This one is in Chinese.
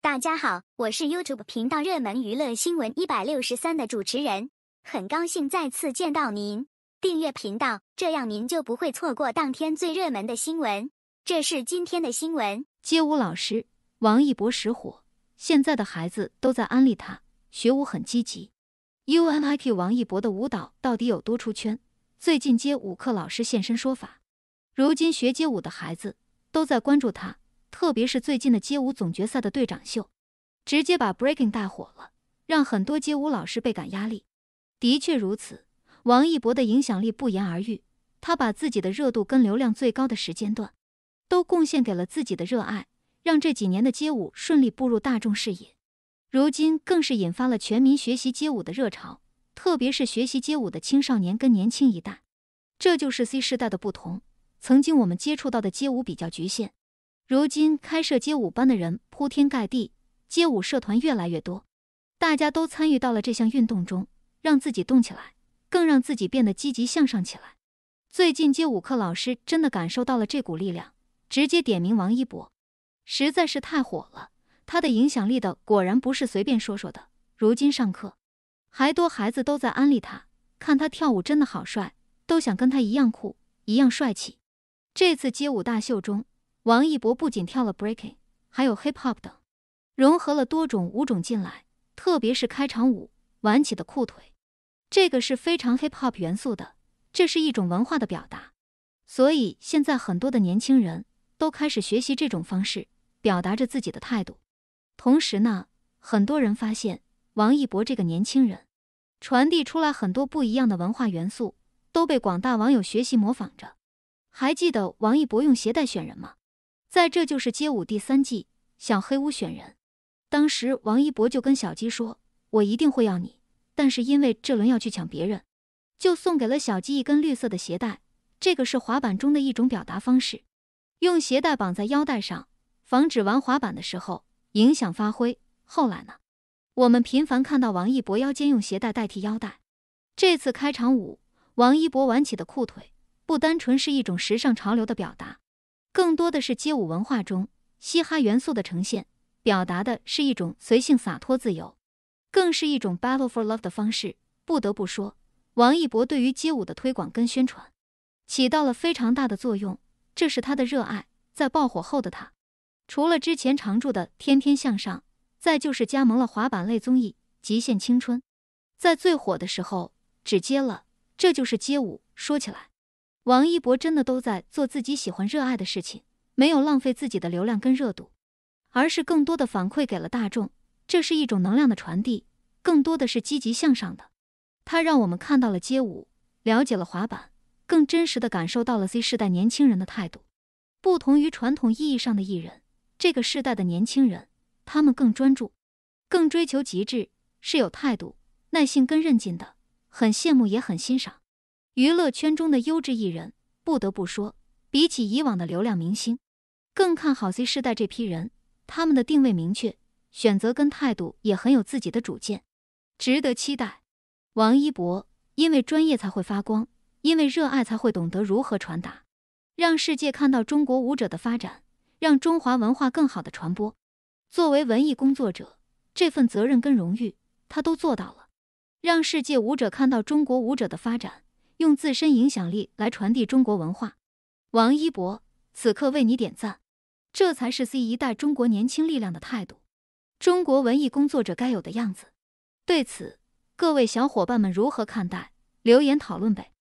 大家好，我是 YouTube 频道热门娱乐新闻一百六十三的主持人，很高兴再次见到您。订阅频道，这样您就不会错过当天最热门的新闻。这是今天的新闻：街舞老师王一博实火，现在的孩子都在安利他，学舞很积极。UNIQ 王一博的舞蹈到底有多出圈？最近街舞课老师现身说法，如今学街舞的孩子都在关注他。特别是最近的街舞总决赛的队长秀，直接把 Breaking 大火了，让很多街舞老师倍感压力。的确如此，王一博的影响力不言而喻，他把自己的热度跟流量最高的时间段，都贡献给了自己的热爱，让这几年的街舞顺利步入大众视野。如今更是引发了全民学习街舞的热潮，特别是学习街舞的青少年跟年轻一代。这就是 C 时代的不同，曾经我们接触到的街舞比较局限。如今开设街舞班的人铺天盖地，街舞社团越来越多，大家都参与到了这项运动中，让自己动起来，更让自己变得积极向上起来。最近街舞课老师真的感受到了这股力量，直接点名王一博，实在是太火了，他的影响力的果然不是随便说说的。如今上课还多孩子都在安利他，看他跳舞真的好帅，都想跟他一样酷，一样帅气。这次街舞大秀中。王一博不仅跳了 breaking，还有 hip hop 等，融合了多种舞种进来。特别是开场舞挽起的裤腿，这个是非常 hip hop 元素的，这是一种文化的表达。所以现在很多的年轻人都开始学习这种方式，表达着自己的态度。同时呢，很多人发现王一博这个年轻人传递出来很多不一样的文化元素，都被广大网友学习模仿着。还记得王一博用鞋带选人吗？在这就是街舞第三季小黑屋选人，当时王一博就跟小鸡说：“我一定会要你。”但是因为这轮要去抢别人，就送给了小鸡一根绿色的鞋带。这个是滑板中的一种表达方式，用鞋带绑在腰带上，防止玩滑板的时候影响发挥。后来呢，我们频繁看到王一博腰间用鞋带代替腰带。这次开场舞，王一博挽起的裤腿，不单纯是一种时尚潮流的表达。更多的是街舞文化中嘻哈元素的呈现，表达的是一种随性洒脱自由，更是一种 battle for love 的方式。不得不说，王一博对于街舞的推广跟宣传起到了非常大的作用，这是他的热爱。在爆火后的他，除了之前常驻的《天天向上》，再就是加盟了滑板类综艺《极限青春》。在最火的时候，只接了这就是街舞。说起来。王一博真的都在做自己喜欢、热爱的事情，没有浪费自己的流量跟热度，而是更多的反馈给了大众。这是一种能量的传递，更多的是积极向上的。他让我们看到了街舞，了解了滑板，更真实的感受到了 Z 世代年轻人的态度。不同于传统意义上的艺人，这个世代的年轻人，他们更专注，更追求极致，是有态度、耐性跟韧劲的。很羡慕，也很欣赏。娱乐圈中的优质艺人，不得不说，比起以往的流量明星，更看好 Z 世代这批人。他们的定位明确，选择跟态度也很有自己的主见，值得期待。王一博因为专业才会发光，因为热爱才会懂得如何传达，让世界看到中国舞者的发展，让中华文化更好的传播。作为文艺工作者，这份责任跟荣誉他都做到了，让世界舞者看到中国舞者的发展。用自身影响力来传递中国文化，王一博此刻为你点赞，这才是 C 一代中国年轻力量的态度，中国文艺工作者该有的样子。对此，各位小伙伴们如何看待？留言讨论呗。